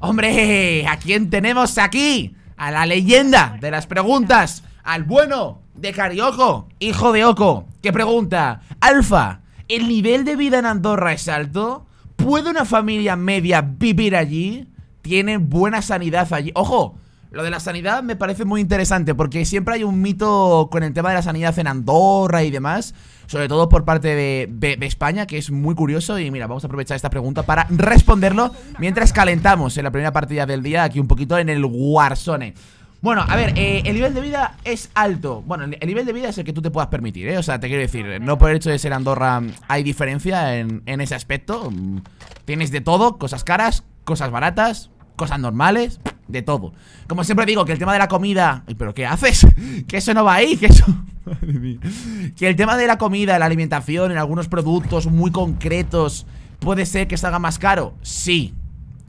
¡Hombre! ¿A quién tenemos aquí? A la leyenda de las preguntas. Al bueno de Carioco, hijo de Oco, que pregunta: Alfa, ¿el nivel de vida en Andorra es alto? ¿Puede una familia media vivir allí? ¿Tiene buena sanidad allí? ¡Ojo! Lo de la sanidad me parece muy interesante porque siempre hay un mito con el tema de la sanidad en Andorra y demás, sobre todo por parte de, España, que es muy curioso. Y mira, vamos a aprovechar esta pregunta para responderlo mientras calentamos en la primera partida del día, aquí un poquito en el Warzone. Bueno, a ver, eh, el nivel de vida es alto. Bueno, el nivel de vida es el que tú te puedas permitir, ¿eh? O sea, te quiero decir, no por el hecho de ser Andorra hay diferencia en, en ese aspecto. Mm, tienes de todo, cosas caras, cosas baratas, cosas normales de todo. Como siempre digo, que el tema de la comida. ¿Pero qué haces? Que eso no va ahí, que eso. Que el tema de la comida, la alimentación, en algunos productos muy concretos, puede ser que salga más caro. Sí.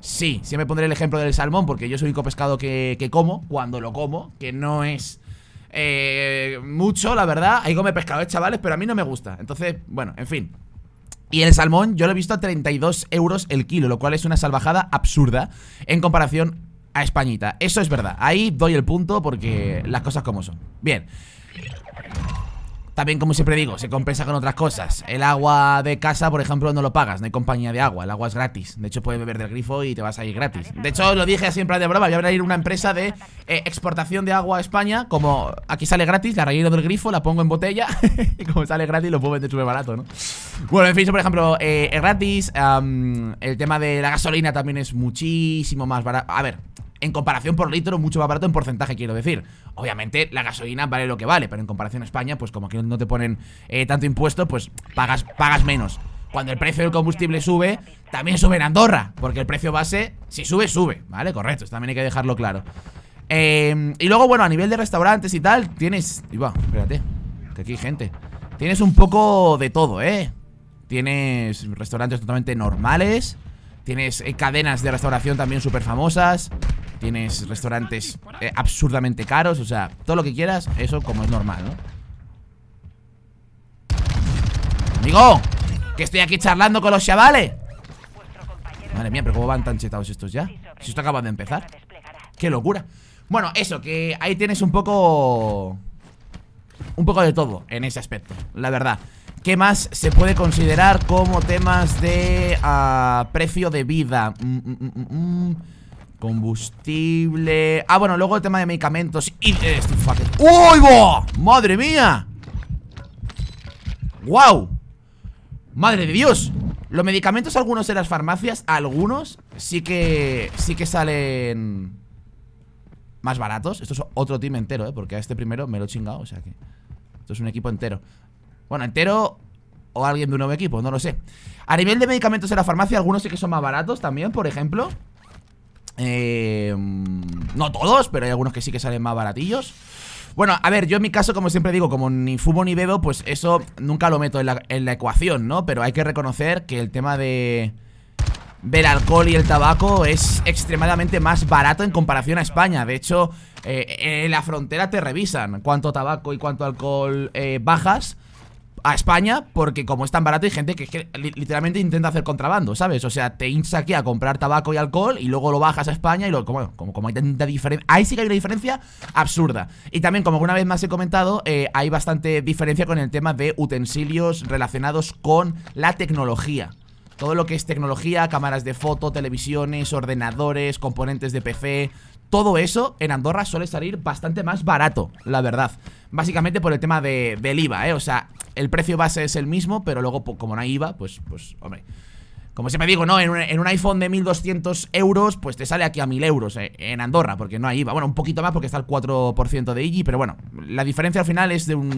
Sí, siempre pondré el ejemplo del salmón, porque yo soy el único pescado que, como, cuando lo como, que no es eh, mucho, la verdad. Ahí come pescado, eh, chavales, pero a mí no me gusta. Entonces, bueno, en fin. Y el salmón yo lo he visto a 32 euros el kilo, lo cual es una salvajada absurda en comparación a Españita. Eso es verdad. Ahí doy el punto porque las cosas como son. Bien. También, como siempre digo, se compensa con otras cosas. El agua de casa, por ejemplo, no lo pagas. No hay compañía de agua. El agua es gratis. De hecho, puedes beber del grifo y te vas a ir gratis. De hecho, lo dije siempre de broma. Voy a abrir una empresa de eh, exportación de agua a España. Como aquí sale gratis, la relleno del grifo, la pongo en botella. y como sale gratis, lo puedo vender súper barato, ¿no? Bueno, en fin, Eso por ejemplo, eh, es gratis. el tema de la gasolina también es muchísimo más barato. A ver, en comparación por litro mucho más barato en porcentaje, quiero decir. Obviamente la gasolina vale lo que vale, pero en comparación a España, pues como aquí no te ponen eh, tanto impuesto, pues pagas, pagas menos. Cuando el precio del combustible sube, también sube en Andorra, porque el precio base, si sube, sube, ¿vale? Correcto, esto también hay que dejarlo claro. Em, y luego, bueno, a nivel de restaurantes y tal, tienes... Iba, espérate, que aquí gente. Tienes un poco de todo, ¿eh? Tienes restaurantes totalmente normales, tienes eh, cadenas de restauración también súper famosas. Tienes restaurantes eh, absurdamente caros O sea, todo lo que quieras, eso como es normal, ¿no? ¡Amigo! ¡Que estoy aquí charlando con los chavales! Madre mía, pero cómo van tan chetados estos ya Si esto acaba de empezar ¡Qué locura! Bueno, eso, que ahí tienes un poco... Un poco de todo en ese aspecto, la verdad ¿Qué más se puede considerar como temas de ah, precio de vida? Mm, mm, mm, Combustible. Ah, bueno, luego el tema de medicamentos. Y. Este ¡Uy, ¡Madre mía! ¡Wow! ¡Madre de Dios! Los medicamentos, algunos en las farmacias, algunos sí que. Sí que salen. Más baratos. Esto es otro team entero, ¿eh? Porque a este primero me lo he chingado, o sea que. Esto es un equipo entero. Bueno, entero o alguien de un nuevo equipo, no lo sé. A nivel de medicamentos en la farmacia, algunos sí que son más baratos también, por ejemplo. Eh, no todos, pero hay algunos que sí que salen más baratillos. Bueno, a ver, yo en mi caso, como siempre digo, como ni fumo ni bebo, pues eso nunca lo meto en la, ecuación, ¿no? Pero hay que reconocer que el tema de del alcohol y el tabaco es extremadamente más barato en comparación a España. De hecho, eh, en la frontera te revisan cuánto tabaco y cuánto alcohol eh, bajas a España porque como es tan barato hay gente que, literalmente intenta hacer contrabando, ¿sabes? O sea, te hincha aquí a comprar tabaco y alcohol y luego lo bajas a España y luego, como, como, hay tanta diferencia, ahí sí que hay una diferencia absurda. Y también, como alguna vez más he comentado, eh, hay bastante diferencia con el tema de utensilios relacionados con la tecnología. Todo lo que es tecnología, cámaras de foto, televisiones, ordenadores, componentes de PC, todo eso en Andorra suele salir bastante más barato, la verdad. Básicamente por el tema de, del IVA, ¿eh? O sea, el precio base es el mismo, pero luego como no hay IVA, pues, pues hombre... Como me digo, ¿no? En un, iPhone de 1200 euros, pues te sale aquí a 1000 euros eh, en Andorra, porque no hay IVA. Bueno, un poquito más porque está el 4% de IG pero bueno, la diferencia al final es de un,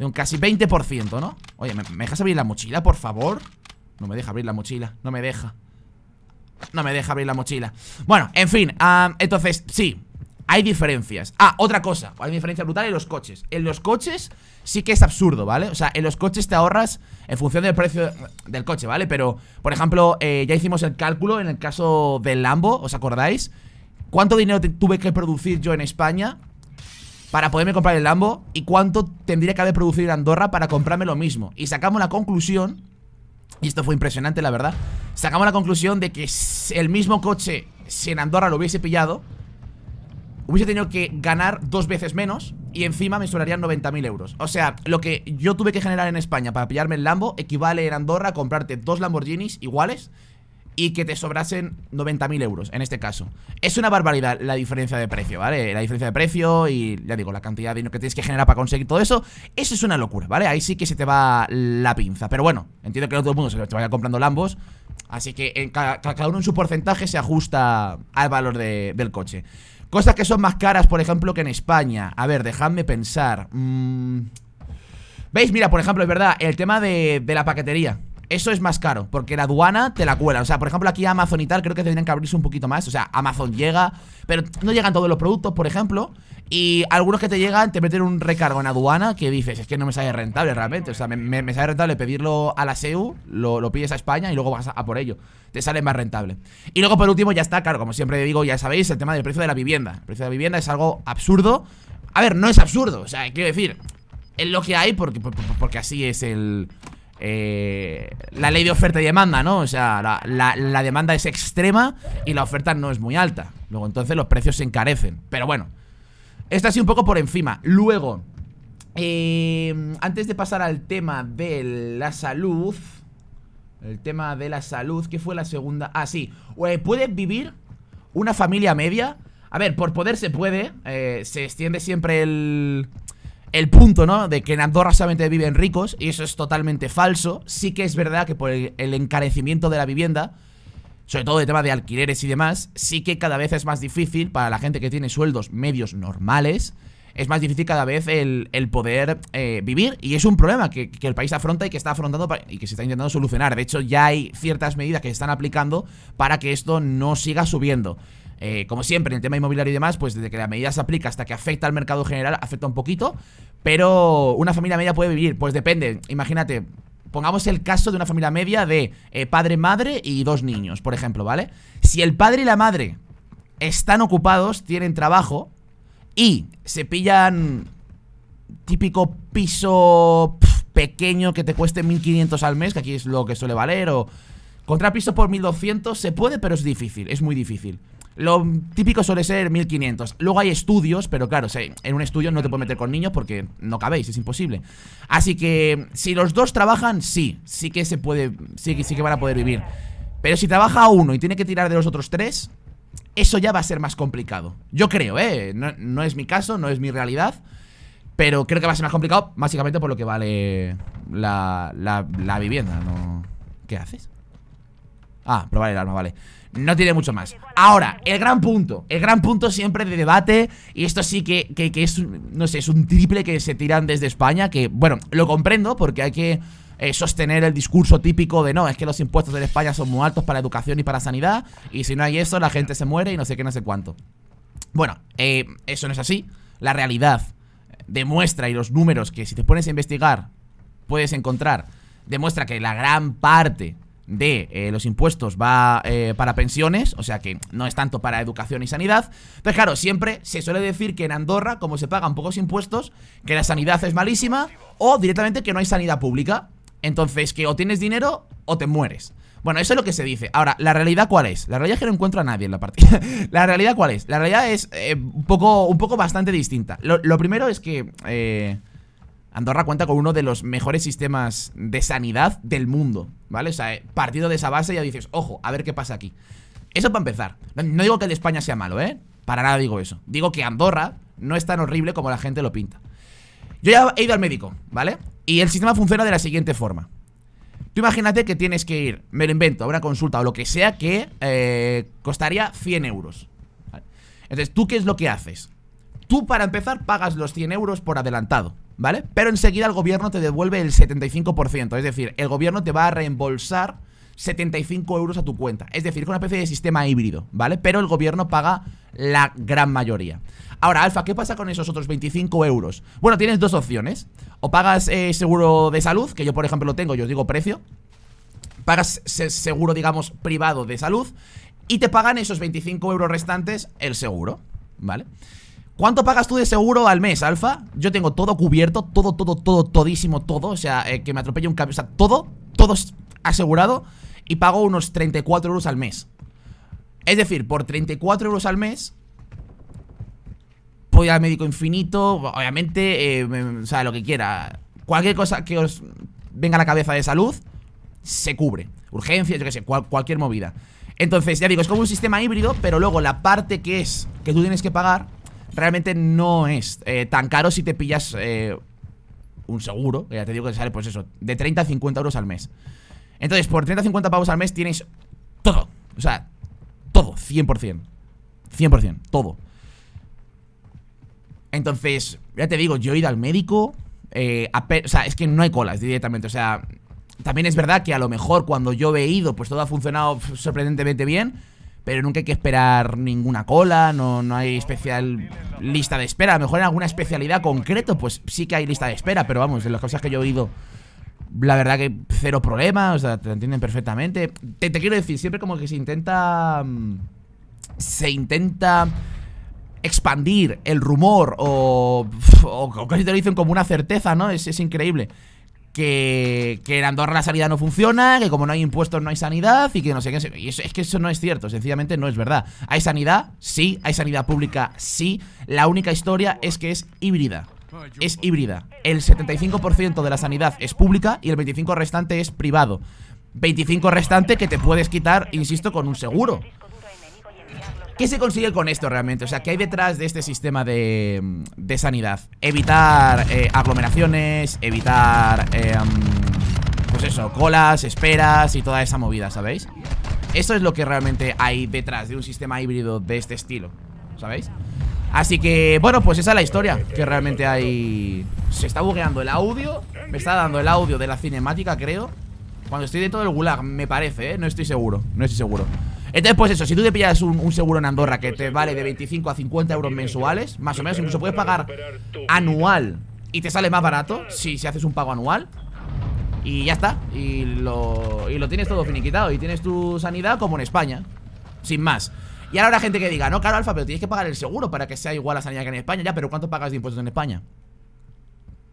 de un casi 20%, ¿no? Oye, ¿me dejas abrir la mochila, por favor? No me deja abrir la mochila, no me deja. No me deja abrir la mochila Bueno, en fin, entonces, sí hay diferencias. Ah, otra cosa. Hay diferencia brutal en los coches. En los coches sí que es absurdo, ¿vale? O sea, en los coches te ahorras en función del precio del coche, ¿vale? Pero, por ejemplo, eh, ya hicimos el cálculo en el caso del Lambo, ¿os acordáis? ¿Cuánto dinero tuve que producir yo en España para poderme comprar el Lambo? ¿Y cuánto tendría que haber producido en Andorra para comprarme lo mismo? Y sacamos la conclusión y esto fue impresionante, la verdad. Sacamos la conclusión de que el mismo coche, si en Andorra lo hubiese pillado, hubiese tenido que ganar dos veces menos y encima me sobrarían 90.000 euros. O sea, lo que yo tuve que generar en España para pillarme el Lambo equivale en Andorra a comprarte dos Lamborghinis iguales y que te sobrasen 90.000 euros, en este caso. Es una barbaridad la diferencia de precio, ¿vale? La diferencia de precio y, ya digo, la cantidad de dinero que tienes que generar para conseguir todo eso, eso es una locura, ¿vale? Ahí sí que se te va la pinza. Pero bueno, entiendo que no todo el mundo se vaya comprando Lambos, así que cada, uno en su porcentaje se ajusta al valor del coche. Cosas que son más caras, por ejemplo, que en España. A ver, dejadme pensar. Mm. ¿Veis? Mira, por ejemplo, es verdad, el tema de, de la paquetería eso es más caro, porque la aduana te la cuela. O sea, por ejemplo, aquí Amazon y tal, creo que tendrían que abrirse un poquito más. O sea, Amazon llega, pero no llegan todos los productos, por ejemplo. Y algunos que te llegan te meten un recargo en aduana que dices, es que no me sale rentable realmente. O sea, me, sale rentable pedirlo a la SEU, lo, pides a España y luego vas a, por ello. Te sale más rentable. Y luego, por último, ya está, claro, como siempre digo, ya sabéis, el tema del precio de la vivienda. El precio de la vivienda es algo absurdo. A ver, no es absurdo, o sea, quiero decir, es lo que hay porque, porque así es el eh, la ley de oferta y demanda, ¿no? O sea, la, demanda es extrema y la oferta no es muy alta. Luego entonces los precios se encarecen. Pero bueno, esto así un poco por encima. Luego, eh, antes de pasar al tema de la salud... El tema de la salud, ¿qué fue la segunda? Ah, sí. Eh, ¿puede vivir una familia media? A ver, por poder se puede. se extiende siempre el el punto, ¿no? De que en Andorra solamente viven ricos, y eso es totalmente falso. Sí que es verdad que por el, encarecimiento de la vivienda, sobre todo el tema de alquileres y demás, sí que cada vez es más difícil para la gente que tiene sueldos medios normales, es más difícil cada vez el, poder eh, vivir y es un problema que, que, el país afronta y que está afrontando y que se está intentando solucionar. De hecho, ya hay ciertas medidas que se están aplicando para que esto no siga subiendo. Eh, como siempre, en el tema inmobiliario y demás, pues desde que la medida se aplica hasta que afecta al mercado general, afecta un poquito. Pero una familia media puede vivir, pues depende, imagínate. Pongamos el caso de una familia media de eh, padre, madre y dos niños, por ejemplo, ¿vale? Si el padre y la madre están ocupados, tienen trabajo y se pillan típico piso pequeño que te cueste 1500 al mes, que aquí es lo que suele valer, o contra piso por 1200 se puede, pero es difícil, es muy difícil. Lo típico suele ser 1500. Luego hay estudios, pero claro, en un estudio no te puedes meter con niños porque no cabéis, es imposible. Así que si los dos trabajan, sí, sí que se puede, sí, sí que van a poder vivir. Pero si trabaja uno y tiene que tirar de los otros tres, eso ya va a ser más complicado. Yo creo, ¿eh? No, es mi caso, no es mi realidad. Pero creo que va a ser más complicado, básicamente por lo que vale la, la, la vivienda. ¿no? ¿Qué haces? Ah, probar el arma, vale No tiene mucho más Ahora, el gran punto El gran punto siempre de debate Y esto sí que, es, no sé, es un triple que se tiran desde España Que, bueno, lo comprendo porque hay que eh, sostener el discurso típico de no, es que los impuestos de España son muy altos para educación y para sanidad Y si no hay eso, la gente se muere y no sé qué, no sé cuánto Bueno, eh, eso no es así La realidad demuestra y los números que si te pones a investigar puedes encontrar Demuestra que la gran parte de eh, los impuestos va eh, para pensiones, o sea que no es tanto para educación y sanidad. pero claro, siempre se suele decir que en Andorra, como se pagan pocos impuestos, que la sanidad es malísima o directamente que no hay sanidad pública. Entonces, que o tienes dinero o te mueres. Bueno, eso es lo que se dice. Ahora, ¿la realidad cuál es? La realidad es que no encuentro a nadie en la partida. ¿La realidad cuál es? La realidad es eh, un, poco, un poco bastante distinta. lo primero es que... Andorra cuenta con uno de los mejores sistemas de sanidad del mundo, ¿vale? O sea, eh, partido de esa base ya dices, ojo, a ver qué pasa aquí. Eso para empezar. No, digo que el de España sea malo, ¿eh? Para nada digo eso. Digo que Andorra no es tan horrible como la gente lo pinta. Yo ya he ido al médico, ¿vale? Y el sistema funciona de la siguiente forma. Tú imagínate que tienes que ir, me lo invento, a una consulta o lo que sea que eh, costaría 100 euros. Entonces, ¿tú qué es lo que haces? Tú, para empezar, pagas los 100 euros por adelantado. ¿vale? Pero enseguida el gobierno te devuelve el 75%, es decir, el gobierno te va a reembolsar 75 euros a tu cuenta, es decir, con una especie de sistema híbrido, ¿vale? Pero el gobierno paga la gran mayoría. Ahora, Alfa, ¿qué pasa con esos otros 25 euros? Bueno, tienes dos opciones, o pagas eh, seguro de salud, que yo por ejemplo lo tengo, yo os digo precio, pagas seguro, digamos, privado de salud, y te pagan esos 25 euros restantes el seguro, ¿vale? vale ¿Cuánto pagas tú de seguro al mes, Alfa? Yo tengo todo cubierto, todo, todo, todo, todísimo, todo. O sea, eh, que me atropelle un cambio, O sea, todo, todo asegurado. Y pago unos 34 euros al mes. Es decir, por 34 euros al mes. Voy al médico infinito. Obviamente, eh, o sea, lo que quiera. Cualquier cosa que os venga a la cabeza de salud, se cubre. Urgencias, yo qué sé, cualquier movida. Entonces, ya digo, es como un sistema híbrido, pero luego la parte que es que tú tienes que pagar realmente no es eh, tan caro si te pillas eh, un seguro. Ya te digo que sale, pues eso, de 30 a 50 euros al mes. Entonces, por 30 a 50 pavos al mes tienes todo. O sea, todo, 100%. 100%, todo. Entonces, ya te digo, yo he ido al médico. Eh, o sea, es que no hay colas directamente. O sea, también es verdad que a lo mejor cuando yo he ido, pues todo ha funcionado sorprendentemente bien. Pero nunca hay que esperar ninguna cola, no, no hay especial lista de espera. A lo mejor en alguna especialidad concreto, pues sí que hay lista de espera, pero vamos, de las cosas que yo he oído, la verdad que cero problemas, o sea, te entienden perfectamente. Te, quiero decir, siempre como que se intenta... Mm, se intenta expandir el rumor o, o, casi te lo dicen como una certeza, ¿no? Es, es increíble que, que, en Andorra la sanidad no funciona, que como no hay impuestos no hay sanidad y que no sé qué. Y eso, es que eso no es cierto, sencillamente no es verdad. ¿Hay sanidad? Sí. ¿Hay sanidad pública? Sí. La única historia es que es híbrida. Es híbrida. El 75% de la sanidad es pública y el 25% restante es privado. 25 restante que te puedes quitar, insisto, con un seguro. ¿Qué se consigue con esto realmente? O sea, ¿qué hay detrás de este sistema de, sanidad? Evitar eh, aglomeraciones, evitar, eh, mm, pues eso, colas, esperas y toda esa movida, ¿sabéis? Eso es lo que realmente hay detrás de un sistema híbrido de este estilo, ¿sabéis? Así que, bueno, pues esa es la historia que realmente hay... Se está bugueando el audio, me está dando el audio de la cinemática, creo. Cuando estoy dentro del gulag, me parece, ¿eh? No estoy seguro, no estoy seguro. Entonces, pues eso, si tú te pillas un, seguro en Andorra que pues te vale de 25 a 50 euros mensuales, más o menos, incluso puedes pagar anual y te sale más barato si, haces un pago anual. Y ya está, y lo, y lo tienes todo finiquitado y tienes tu sanidad como en España, sin más. Y ahora la gente que diga, no, caro Alfa, pero tienes que pagar el seguro para que sea igual la sanidad que en España. Ya, pero ¿cuánto pagas de impuestos en España?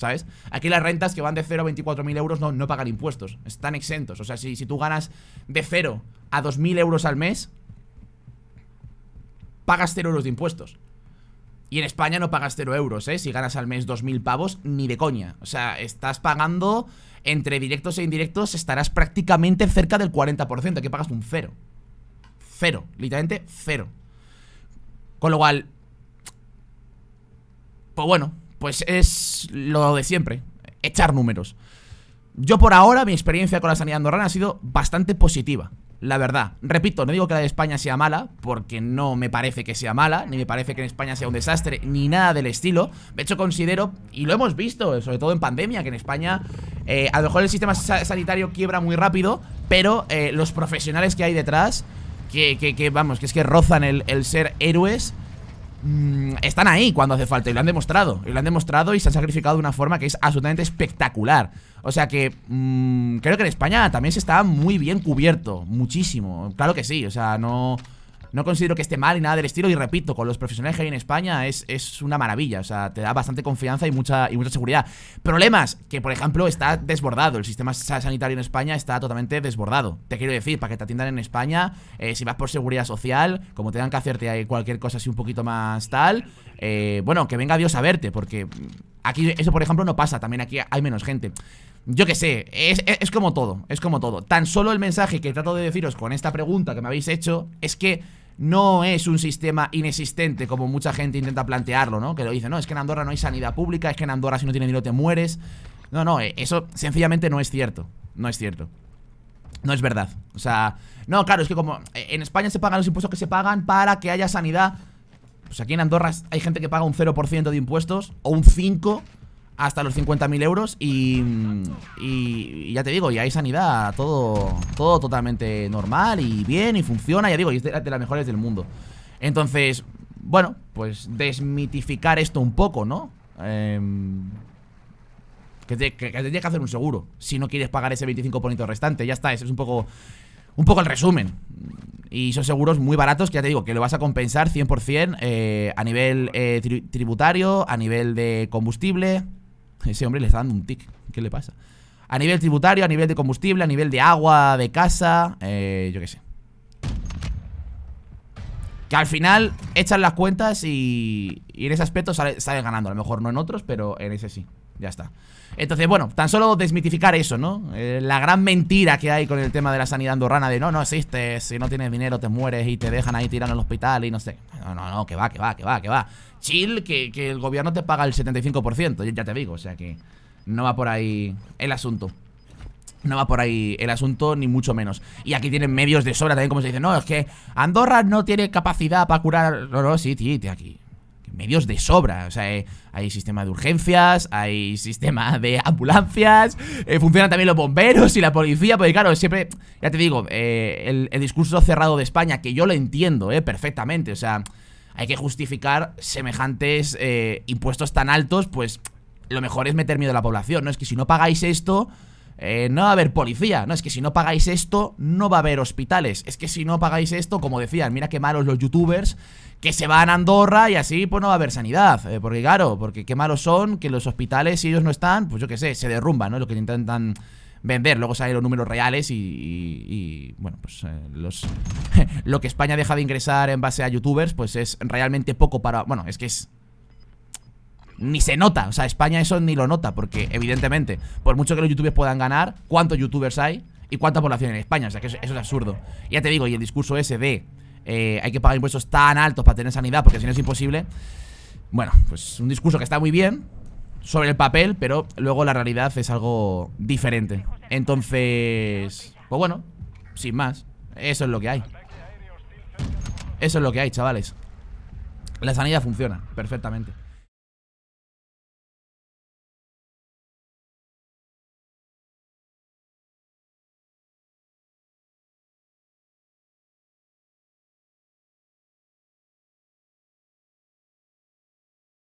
¿sabes? Aquí las rentas que van de 0 a 24.000 euros no, no pagan impuestos, están exentos. O sea, si, si tú ganas de 0 a 2.000 euros al mes, pagas 0 euros de impuestos. Y en España no pagas 0 euros, ¿eh? Si ganas al mes 2.000 pavos, ni de coña. O sea, estás pagando entre directos e indirectos, estarás prácticamente cerca del 40%. Aquí pagas un cero. Cero, literalmente cero. Con lo cual... Pues bueno, pues es lo de siempre, echar números. Yo por ahora, mi experiencia con la sanidad andorrana ha sido bastante positiva, la verdad. Repito, no digo que la de España sea mala, porque no me parece que sea mala, ni me parece que en España sea un desastre, ni nada del estilo. De hecho, considero, y lo hemos visto, sobre todo en pandemia, que en España eh, a lo mejor el sistema sanitario quiebra muy rápido, pero eh, los profesionales que hay detrás, que, vamos, que es que rozan el ser héroes, Mm, están ahí cuando hace falta y lo han demostrado. Y lo han demostrado y se han sacrificado de una forma que es absolutamente espectacular. O sea que mm, creo que en España también se está muy bien cubierto, muchísimo. Claro que sí, o sea, no... No considero que esté mal ni nada del estilo. Y repito, con los profesionales que hay en España es, es una maravilla. O sea, te da bastante confianza y mucha, y mucha seguridad. Problemas, que por ejemplo está desbordado. El sistema sanitario en España está totalmente desbordado. Te quiero decir, para que te atiendan en España, eh, si vas por seguridad social, como tengan que hacerte cualquier cosa así un poquito más tal, eh, bueno, que venga Dios a verte, porque Aquí eso, por ejemplo, no pasa. También aquí hay menos gente. Yo qué sé, es, como todo, es como todo. Tan solo el mensaje que trato de deciros con esta pregunta que me habéis hecho es que no es un sistema inexistente como mucha gente intenta plantearlo, ¿no? Que lo dice, no, es que en Andorra no hay sanidad pública, es que en Andorra si no tienes dinero te mueres. No, no, eh, eso sencillamente no es cierto, no es cierto. No es verdad. O sea, no, claro, es que como eh, en España se pagan los impuestos que se pagan para que haya sanidad pues aquí en Andorra hay gente que paga un 0% de impuestos o un 5% hasta los 50.000 euros mm, y, y, ya te digo, y hay sanidad, todo, todo totalmente normal y bien y funciona, ya digo, y es de, las mejores del mundo. Entonces, bueno, pues desmitificar esto un poco, ¿no? Em, que, te, que, hacer un seguro si no quieres pagar ese 25% restante. Ya está, es un poco un poco el resumen. Y son seguros muy baratos, que ya te digo, que lo vas a compensar 100% eh, a nivel eh, tributario, a nivel de combustible. Ese hombre le está dando un tic. ¿Qué le pasa? A nivel tributario, a nivel de combustible, a nivel de agua, de casa, eh, yo qué sé. Que al final echan las cuentas y, en ese aspecto salen ganando. A lo mejor no en otros, pero en ese sí ya está. Entonces, bueno, tan solo desmitificar eso, ¿no? Eh, la gran mentira que hay con el tema de la sanidad andorrana de no, no existe, si no tienes dinero te mueres y te dejan ahí tirando al hospital y no sé. No, no, no, que va, que va, que va, que va. Chill, que, que el gobierno te paga el 75%, ya te digo, o sea que no va por ahí el asunto. No va por ahí el asunto, ni mucho menos. Y aquí tienen medios de sobra también, como se dice. No, es que Andorra no tiene capacidad para curar. No, no, sí, sí, aquí medios de sobra. O sea, eh, hay, sistema de urgencias, hay sistema de ambulancias, eh, funcionan también los bomberos y la policía, porque claro, siempre, ya te digo, eh, el, discurso cerrado de España, que yo lo entiendo eh, perfectamente, o sea, hay que justificar semejantes impuestos tan altos, pues lo mejor es meter miedo a la población, ¿no? Es que si no pagáis esto eh, no va a haber policía, no, es que si no pagáis esto, no va a haber hospitales, es que si no pagáis esto, como decían, mira qué malos los youtubers que se van a Andorra y así pues no va a haber sanidad, eh, porque claro, porque qué malos son que los hospitales, si ellos no están, pues yo qué sé, se derrumban, ¿no? Lo que intentan vender. Luego salen los números reales y, y, bueno, pues eh, los, lo que España deja de ingresar en base a youtubers, pues es realmente poco para... Bueno, es que es ni se nota. O sea, España eso ni lo nota, porque evidentemente, por mucho que los youtubers puedan ganar, ¿cuántos youtubers hay? ¿Y cuánta población en España? O sea, que eso, es absurdo. ya te digo, y el discurso ese de eh, hay que pagar impuestos tan altos para tener sanidad, porque si no es imposible. Bueno, pues un discurso que está muy bien sobre el papel, pero luego la realidad es algo diferente. Entonces, pues bueno, sin más, eso es lo que hay. Eso es lo que hay, chavales. La sanidad funciona perfectamente.